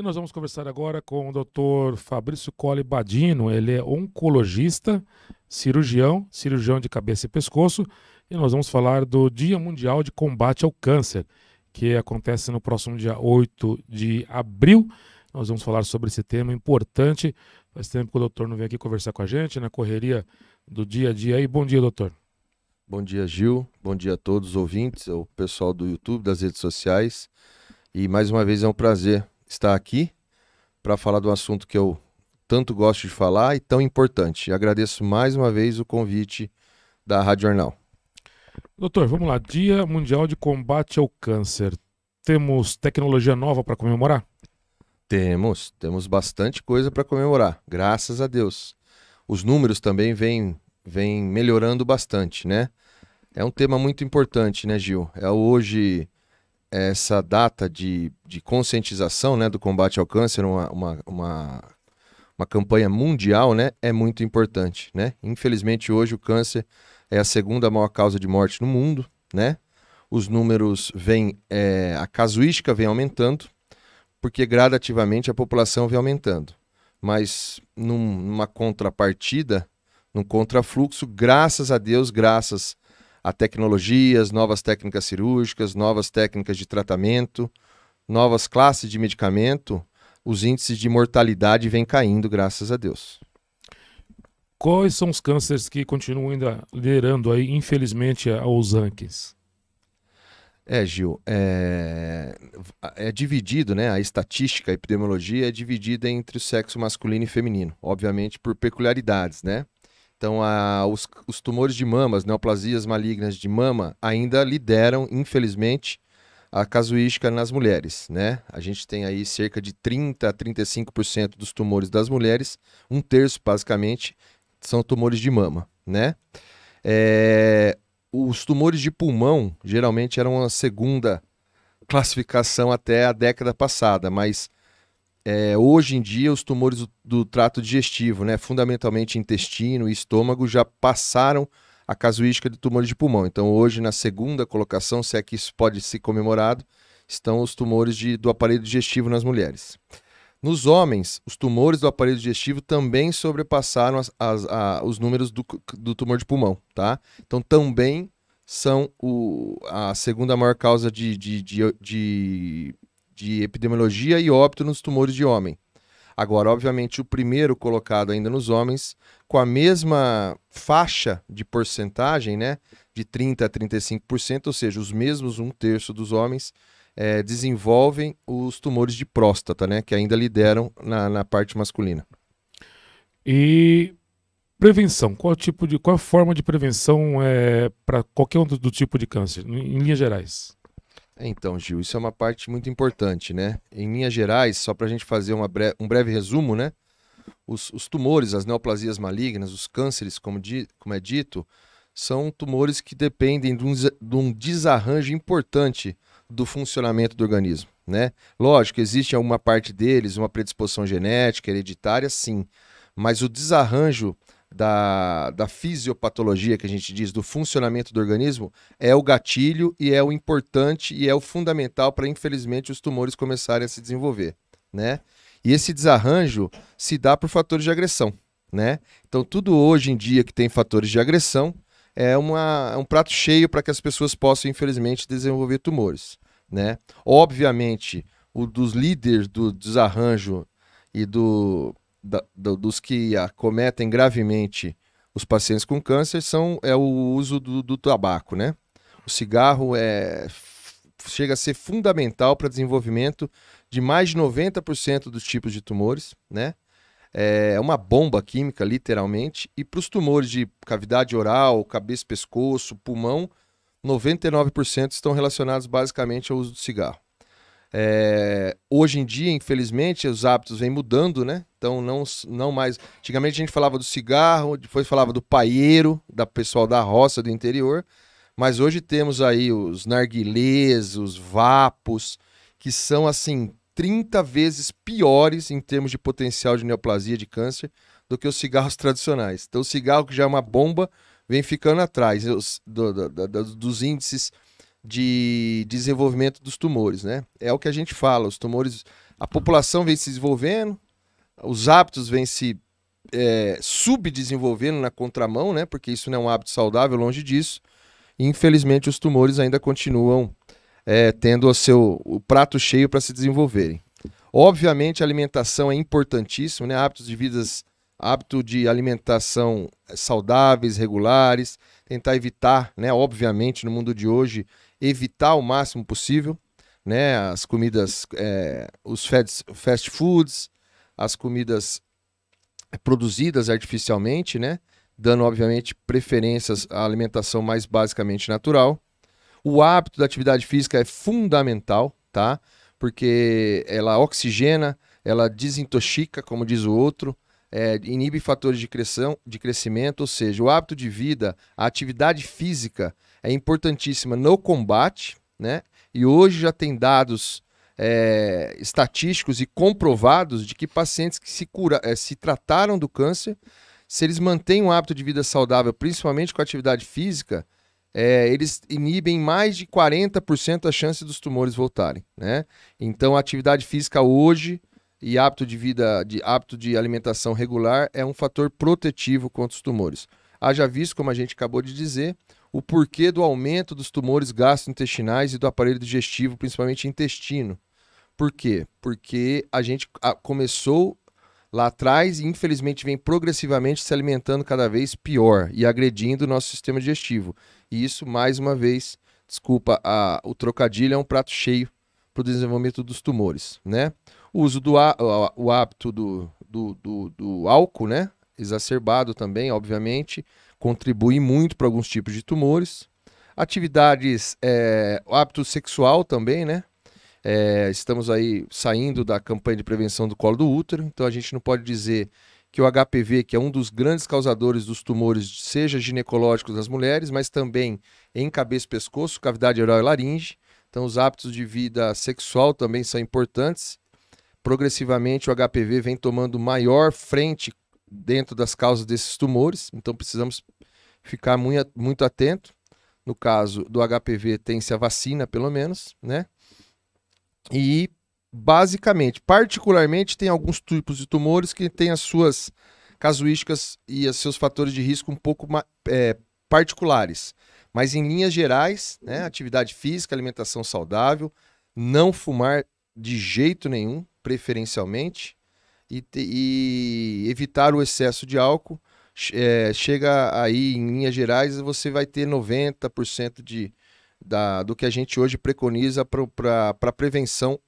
E nós vamos conversar agora com o Dr. Fabrício Colli Badino. Ele é oncologista, cirurgião, cirurgião de cabeça e pescoço. E nós vamos falar do Dia Mundial de Combate ao Câncer, que acontece no próximo dia 8 de abril. Nós vamos falar sobre esse tema importante. Faz tempo que o doutor não vem aqui conversar com a gente, na correria do dia a dia. E bom dia, doutor. Bom dia, Gil. Bom dia a todos os ouvintes, o pessoal do YouTube, das redes sociais. E mais uma vez é um prazer estar aqui para falar de um assunto que eu tanto gosto de falar e tão importante. Agradeço mais uma vez o convite da Rádio Jornal. Doutor, vamos lá. Dia Mundial de Combate ao Câncer. Temos tecnologia nova para comemorar? Temos, temos bastante coisa para comemorar, graças a Deus. Os números também vêm, vêm melhorando bastante, né? É um tema muito importante, né, Gil? É hoje essa data de, de conscientização né, do combate ao câncer, uma, uma, uma, uma campanha mundial, né, é muito importante. Né? Infelizmente, hoje o câncer é a segunda maior causa de morte no mundo. Né? Os números vêm, é, a casuística vem aumentando, porque gradativamente a população vem aumentando. Mas num, numa contrapartida, num contrafluxo, graças a Deus, graças a tecnologias, novas técnicas cirúrgicas, novas técnicas de tratamento, novas classes de medicamento, os índices de mortalidade vêm caindo, graças a Deus. Quais são os cânceres que continuam ainda liderando aí, infelizmente, aos rankings? É, Gil, é... é, dividido, né? A estatística, a epidemiologia é dividida entre o sexo masculino e feminino, obviamente por peculiaridades, né? Então, a, os, os, tumores de mamas, neoplasias malignas de mama, ainda lideram, infelizmente, a casuística nas mulheres, né? A gente tem aí cerca de 30 a 35% dos tumores das mulheres, um terço basicamente são tumores de mama, né? É, os tumores de pulmão geralmente eram a segunda classificação até a década passada, mas é, hoje em dia os tumores do, do trato digestivo, né, fundamentalmente intestino e estômago, já passaram a casuística de tumores de pulmão. Então hoje na segunda colocação, se é que isso pode ser comemorado, estão os tumores de, do aparelho digestivo nas mulheres. Nos homens, os tumores do aparelho digestivo também sobrepassaram as, as, a, os números do, do, tumor de pulmão, tá? Então também são o, a segunda maior causa de, de, de, de de epidemiologia e óbito nos tumores de homem. Agora, obviamente, o primeiro colocado ainda nos homens, com a mesma faixa de porcentagem, né? De 30% a 35%, ou seja, os mesmos um terço dos homens é, desenvolvem os tumores de próstata, né? Que ainda lideram na, na parte masculina. E prevenção, qual tipo de, qual a forma de prevenção é, para qualquer um do, do tipo de câncer, em, em linhas gerais? Então, Gil, isso é uma parte muito importante, né? Em linhas gerais, só para a gente fazer bre um breve resumo, né? Os, os, tumores, as neoplasias malignas, os cânceres, como, como é dito, são tumores que dependem de um, de um, desarranjo importante do funcionamento do organismo, né? Lógico, existe alguma parte deles, uma predisposição genética, hereditária, sim, mas o desarranjo da, da fisiopatologia, que a gente diz, do funcionamento do organismo, é o gatilho e é o importante e é o fundamental para, infelizmente, os tumores começarem a se desenvolver, né? E esse desarranjo se dá por fatores de agressão, né? Então, tudo hoje em dia que tem fatores de agressão é, uma, é um prato cheio para que as pessoas possam, infelizmente, desenvolver tumores, né? Obviamente, o dos líderes do desarranjo e do da, do, dos que acometem gravemente os pacientes com câncer são é o uso do, do tabaco, né? O cigarro é chega a ser fundamental para desenvolvimento de mais de 90% dos tipos de tumores, né? É, é uma bomba química, literalmente, e para os tumores de cavidade oral, cabeça, pescoço, pulmão, 99% estão relacionados basicamente ao uso do cigarro. É, hoje em dia, infelizmente, os hábitos vêm mudando, né? Então, não, não mais. Antigamente a gente falava do cigarro, depois falava do paieiro, da pessoal da roça do interior. Mas hoje temos aí os narguilés, os vapos, que são assim 30 vezes piores em termos de potencial de neoplasia de câncer do que os cigarros tradicionais. Então, o cigarro que já é uma bomba vem ficando atrás os, do, do, do, dos índices de desenvolvimento dos tumores, né? É o que a gente fala, os tumores, a população vem se desenvolvendo, os hábitos vêm se é, subdesenvolvendo na contramão, né? Porque isso não é um hábito saudável, longe disso. infelizmente, os tumores ainda continuam é, tendo o seu o prato cheio para se desenvolverem. Obviamente, a alimentação é importantíssima, né? Hábitos de vidas, hábito de alimentação é, saudáveis, regulares, tentar evitar, né? Obviamente, no mundo de hoje, evitar o máximo possível, né? As comidas, é, os fast foods, as comidas produzidas artificialmente, né? Dando, obviamente, preferências à alimentação mais basicamente natural. O hábito da atividade física é fundamental, tá? Porque ela oxigena, ela desintoxica, como diz o outro, é, inibe fatores de, cresção, de crescimento, ou seja, o hábito de vida, a atividade física é importantíssima no combate, né? E hoje já tem dados é, estatísticos e comprovados de que pacientes que se, cura, é, se trataram do câncer, se eles mantêm um hábito de vida saudável, principalmente com atividade física, é, eles inibem mais de 40% a chance dos tumores voltarem. Né? Então, a atividade física hoje e hábito de vida, de hábito de alimentação regular é um fator protetivo contra os tumores. Haja visto, como a gente acabou de dizer, o porquê do aumento dos tumores gastrointestinais e do aparelho digestivo, principalmente intestino. Por quê? Porque a gente começou lá atrás e infelizmente vem progressivamente se alimentando cada vez pior e agredindo o nosso sistema digestivo. E isso, mais uma vez, desculpa, a, o trocadilho é um prato cheio para o desenvolvimento dos tumores, né? O uso do a, o hábito do, do, do, do álcool, né? Exacerbado também, obviamente, contribui muito para alguns tipos de tumores. Atividades, é, hábito sexual também, né? É, estamos aí saindo da campanha de prevenção do colo do útero, então a gente não pode dizer que o HPV, que é um dos grandes causadores dos tumores, seja ginecológicos nas mulheres, mas também em cabeça e pescoço, cavidade oral e laringe. Então, os hábitos de vida sexual também são importantes. Progressivamente, o HPV vem tomando maior frente dentro das causas desses tumores, então precisamos ficar muito, muito atento. No caso do HPV, tem-se a vacina, pelo menos, né? E basicamente, particularmente, tem alguns tipos de tumores que têm as suas casuísticas e os seus fatores de risco um pouco é, particulares. Mas em linhas gerais, né, atividade física, alimentação saudável, não fumar de jeito nenhum, preferencialmente, e, e evitar o excesso de álcool. É, chega aí, em linhas gerais, você vai ter 90% de da, do que a gente hoje preconiza para prevenção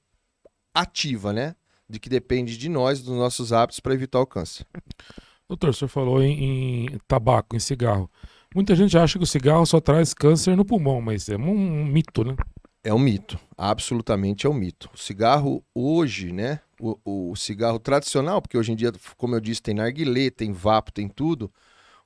ativa, né? De que depende de nós, dos nossos hábitos, para evitar o câncer. Doutor, o senhor falou em, em, tabaco, em cigarro. Muita gente acha que o cigarro só traz câncer no pulmão, mas é um, um mito, né? É um mito, absolutamente é um mito. O cigarro hoje, né? O, o cigarro tradicional, porque hoje em dia, como eu disse, tem narguilé, tem vapo, tem tudo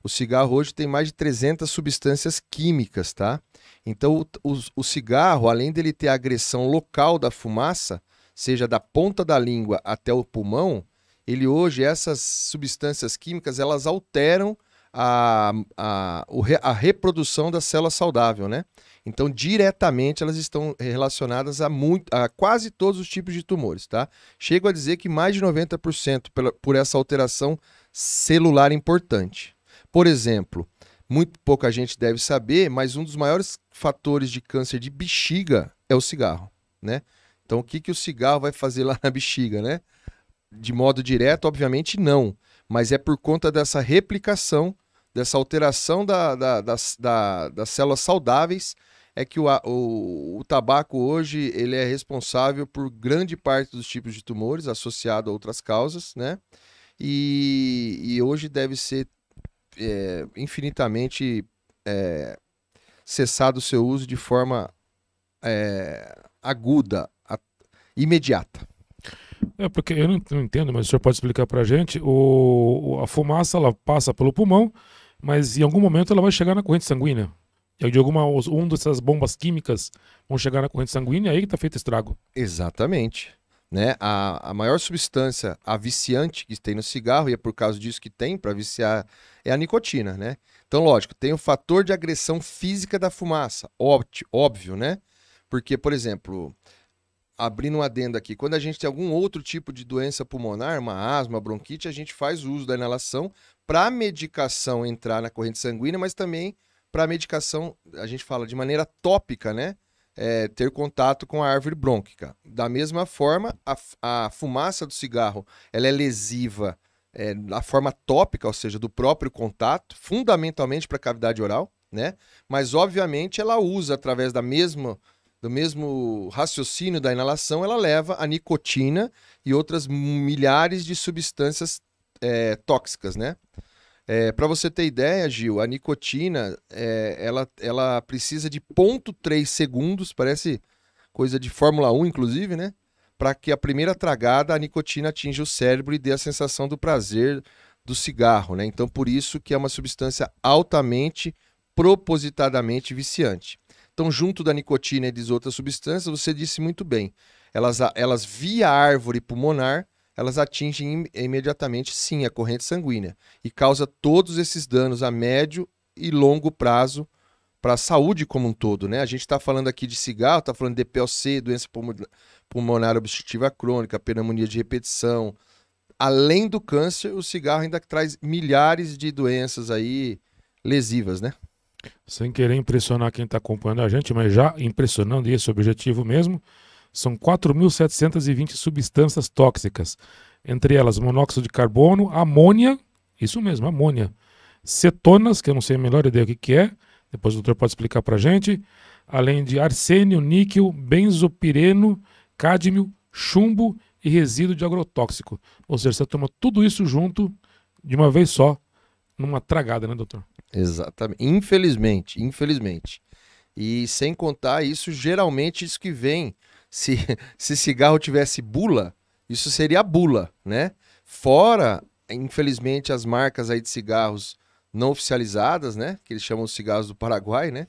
o cigarro hoje tem mais de 300 substâncias químicas, tá? Então, o, o, o cigarro, além dele ter a agressão local da fumaça, seja da ponta da língua até o pulmão, ele hoje, essas substâncias químicas, elas alteram a, a, a reprodução da célula saudável, né? Então, diretamente, elas estão relacionadas a, muito, a quase todos os tipos de tumores, tá? Chego a dizer que mais de 90% por essa alteração celular importante. Por exemplo, muito pouca gente deve saber, mas um dos maiores fatores de câncer de bexiga é o cigarro, né? Então, o que, que o cigarro vai fazer lá na bexiga, né? De modo direto, obviamente não, mas é por conta dessa replicação, dessa alteração da, da, da, da das células saudáveis, é que o, o, o tabaco hoje ele é responsável por grande parte dos tipos de tumores associado a outras causas, né? E, e, hoje deve ser é, infinitamente é, cessado o seu uso de forma é, aguda, a, imediata. É, porque eu não, não, entendo, mas o senhor pode explicar para a gente, o, a fumaça ela passa pelo pulmão, mas em algum momento ela vai chegar na corrente sanguínea. E de alguma um dessas bombas químicas vão chegar na corrente sanguínea, é aí que está feito estrago. Exatamente. Né? A, a maior substância a viciante que tem no cigarro, e é por causa disso que tem para viciar, é a nicotina, né? Então, lógico, tem o fator de agressão física da fumaça, óbvio, né? Porque, por exemplo, abrindo um adendo aqui, quando a gente tem algum outro tipo de doença pulmonar, uma asma, bronquite, a gente faz uso da inalação para a medicação entrar na corrente sanguínea, mas também para a medicação, a gente fala de maneira tópica, né? é, ter contato com a árvore brônquica. Da mesma forma, a, a fumaça do cigarro ela é lesiva é, da forma tópica, ou seja, do próprio contato, fundamentalmente para a cavidade oral, né? Mas, obviamente, ela usa, através da mesma, do mesmo raciocínio da inalação, ela leva a nicotina e outras milhares de substâncias é, tóxicas, né? É, Para você ter ideia, Gil, a nicotina é, ela, ela precisa de 0,3 segundos, parece coisa de Fórmula 1, inclusive, né? Para que a primeira tragada a nicotina atinja o cérebro e dê a sensação do prazer do cigarro, né? Então, por isso que é uma substância altamente, propositadamente viciante. Então, junto da nicotina e das outras substâncias, você disse muito bem, elas, elas via árvore pulmonar elas atingem im imediatamente sim a corrente sanguínea e causa todos esses danos a médio e longo prazo para a saúde como um todo, né? A gente está falando aqui de cigarro, está falando de DPLC, doença pulmonar obstrutiva crônica, pneumonia de repetição. Além do câncer, o cigarro ainda traz milhares de doenças aí lesivas, né? Sem querer impressionar quem está acompanhando a gente, mas já impressionando esse é objetivo mesmo, são 4.720 substâncias tóxicas, entre elas monóxido de carbono, amônia, isso mesmo, amônia, cetonas, que eu não sei a melhor ideia o que, que é, depois o doutor pode explicar para gente, além de arsênio, níquel, benzopireno, cádmio, chumbo e resíduo de agrotóxico. Ou seja, você toma tudo isso junto de uma vez só, numa tragada, né, doutor? Exatamente. Infelizmente, infelizmente. E sem contar isso, geralmente isso que vem se, se cigarro tivesse bula, isso seria bula, né? Fora, infelizmente, as marcas aí de cigarros não oficializadas, né? Que eles chamam os cigarros do Paraguai, né?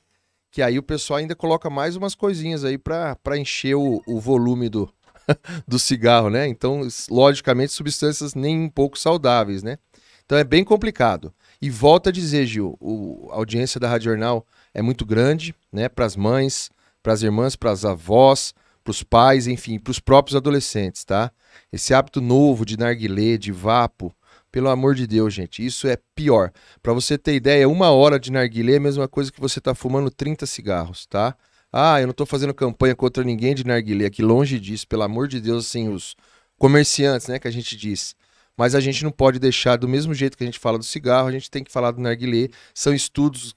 Que aí o pessoal ainda coloca mais umas coisinhas aí para encher o, o volume do, do cigarro, né? Então, logicamente, substâncias nem um pouco saudáveis, né? Então é bem complicado. E volta a dizer, Gil, o, a audiência da Rádio Jornal é muito grande, né? Para as mães, para as irmãs, para as avós, para os pais, enfim, para os próprios adolescentes, tá? Esse hábito novo de narguilé, de vapo, pelo amor de Deus, gente, isso é pior. Para você ter ideia, uma hora de narguilé é a mesma coisa que você tá fumando 30 cigarros, tá? Ah, eu não tô fazendo campanha contra ninguém de narguilé aqui, longe disso, pelo amor de Deus, assim, os comerciantes, né, que a gente diz. Mas a gente não pode deixar, do mesmo jeito que a gente fala do cigarro, a gente tem que falar do narguilé. São estudos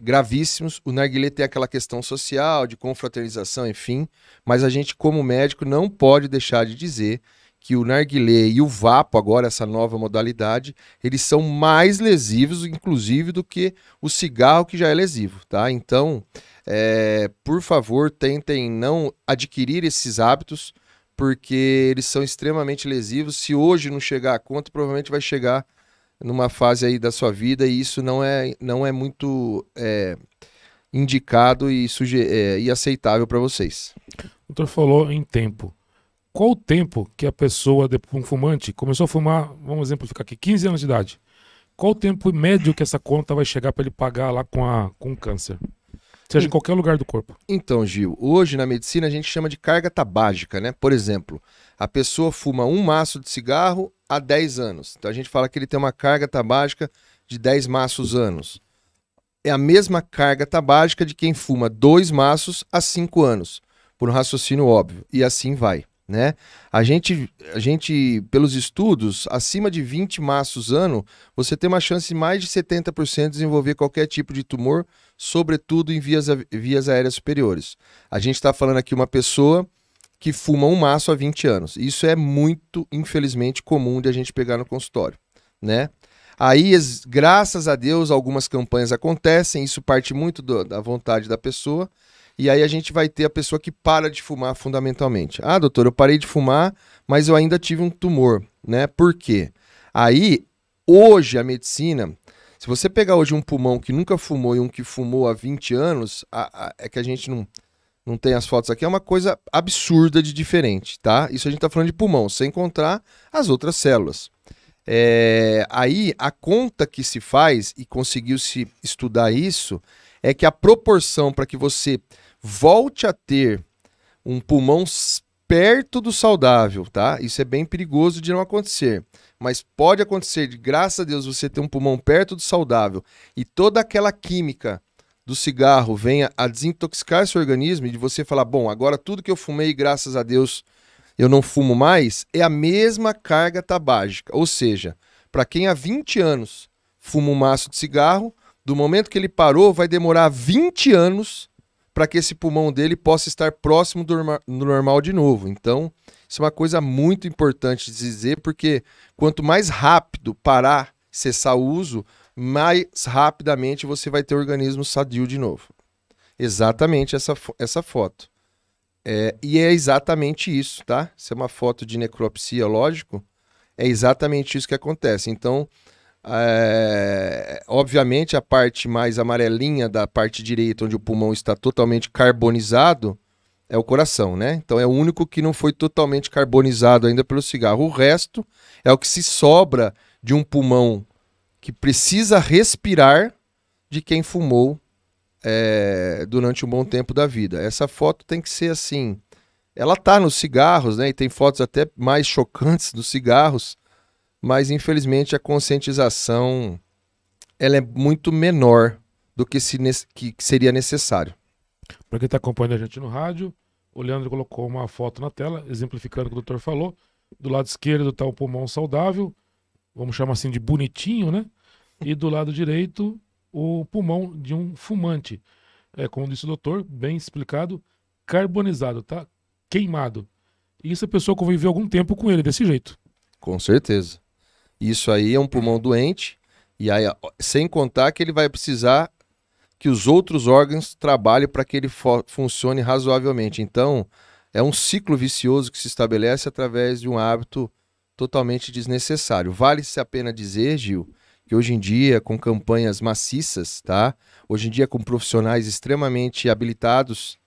gravíssimos. O narguilé tem aquela questão social, de confraternização, enfim, mas a gente, como médico, não pode deixar de dizer que o narguilé e o vapo, agora essa nova modalidade, eles são mais lesivos, inclusive, do que o cigarro, que já é lesivo, tá? Então, é, por favor, tentem não adquirir esses hábitos, porque eles são extremamente lesivos. Se hoje não chegar a conta, provavelmente vai chegar numa fase aí da sua vida e isso não é, não é muito é, indicado e, é, e aceitável para vocês. O doutor falou em tempo. Qual o tempo que a pessoa, um fumante, começou a fumar, vamos exemplificar aqui, 15 anos de idade. Qual o tempo médio que essa conta vai chegar para ele pagar lá com, a, com o câncer? Seja em hum. qualquer lugar do corpo. Então, Gil, hoje na medicina a gente chama de carga tabágica, né? Por exemplo, a pessoa fuma um maço de cigarro há 10 anos. Então a gente fala que ele tem uma carga tabágica de 10 maços anos. É a mesma carga tabágica de quem fuma dois maços há 5 anos, por um raciocínio óbvio. E assim vai né? A gente, a gente, pelos estudos, acima de 20 maços ano, você tem uma chance de mais de 70% de desenvolver qualquer tipo de tumor, sobretudo em vias, vias aéreas superiores. A gente está falando aqui uma pessoa que fuma um maço há 20 anos. Isso é muito, infelizmente, comum de a gente pegar no consultório, né? Aí, graças a Deus, algumas campanhas acontecem, isso parte muito do, da vontade da pessoa, e aí a gente vai ter a pessoa que para de fumar fundamentalmente. Ah, doutor, eu parei de fumar, mas eu ainda tive um tumor, né? Por quê? Aí, hoje a medicina, se você pegar hoje um pulmão que nunca fumou e um que fumou há 20 anos, a, a, é que a gente não, não tem as fotos aqui, é uma coisa absurda de diferente, tá? Isso a gente tá falando de pulmão, sem encontrar as outras células. É, aí a conta que se faz, e conseguiu-se estudar isso, é que a proporção para que você volte a ter um pulmão perto do saudável, tá? Isso é bem perigoso de não acontecer, mas pode acontecer de graças a Deus você ter um pulmão perto do saudável e toda aquela química do cigarro venha a desintoxicar seu organismo e de você falar, bom, agora tudo que eu fumei, graças a Deus, eu não fumo mais, é a mesma carga tabágica. Ou seja, para quem há 20 anos fuma um maço de cigarro, do momento que ele parou, vai demorar 20 anos para que esse pulmão dele possa estar próximo do normal de novo. Então, isso é uma coisa muito importante de dizer, porque quanto mais rápido parar, cessar o uso, mais rapidamente você vai ter o organismo sadio de novo. Exatamente essa, essa foto. É, e é exatamente isso, tá? Isso é uma foto de necropsia, lógico. É exatamente isso que acontece. Então, é, obviamente, a parte mais amarelinha da parte direita, onde o pulmão está totalmente carbonizado, é o coração, né? Então é o único que não foi totalmente carbonizado ainda pelo cigarro. O resto é o que se sobra de um pulmão que precisa respirar de quem fumou é, durante um bom tempo da vida. Essa foto tem que ser assim. Ela tá nos cigarros, né? E tem fotos até mais chocantes dos cigarros, mas infelizmente a conscientização ela é muito menor do que, se, que seria necessário. Para quem está acompanhando a gente no rádio, o Leandro colocou uma foto na tela, exemplificando o que o doutor falou. Do lado esquerdo está o pulmão saudável, vamos chamar assim de bonitinho, né? E do lado direito, o pulmão de um fumante. É, como disse o doutor, bem explicado, carbonizado, tá? Queimado. E isso a pessoa conviveu algum tempo com ele desse jeito. Com certeza. Isso aí é um pulmão doente e aí, sem contar que ele vai precisar que os outros órgãos trabalhem para que ele funcione razoavelmente. Então, é um ciclo vicioso que se estabelece através de um hábito totalmente desnecessário. Vale-se a pena dizer, Gil, que hoje em dia, com campanhas maciças, tá? Hoje em dia, com profissionais extremamente habilitados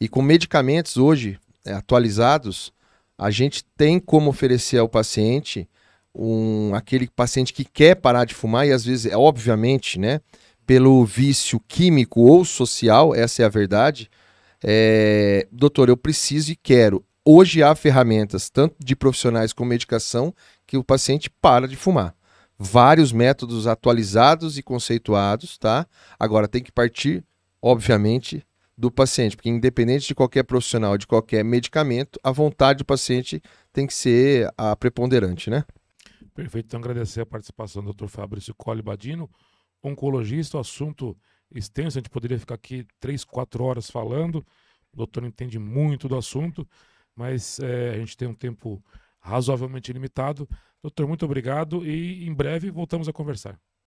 e com medicamentos hoje é, atualizados, a gente tem como oferecer ao paciente um, aquele paciente que quer parar de fumar e às vezes, é obviamente, né, pelo vício químico ou social, essa é a verdade. É, doutor, eu preciso e quero. Hoje há ferramentas, tanto de profissionais como medicação, que o paciente para de fumar. Vários métodos atualizados e conceituados, tá? Agora tem que partir, obviamente, do paciente, porque independente de qualquer profissional, de qualquer medicamento, a vontade do paciente tem que ser a preponderante, né? Perfeito. Então, agradecer a participação do Dr. Fabrício Colli Badino, oncologista, o assunto extenso, a gente poderia ficar aqui três, quatro horas falando. O doutor entende muito do assunto, mas é, a gente tem um tempo razoavelmente limitado. Doutor, muito obrigado e em breve voltamos a conversar.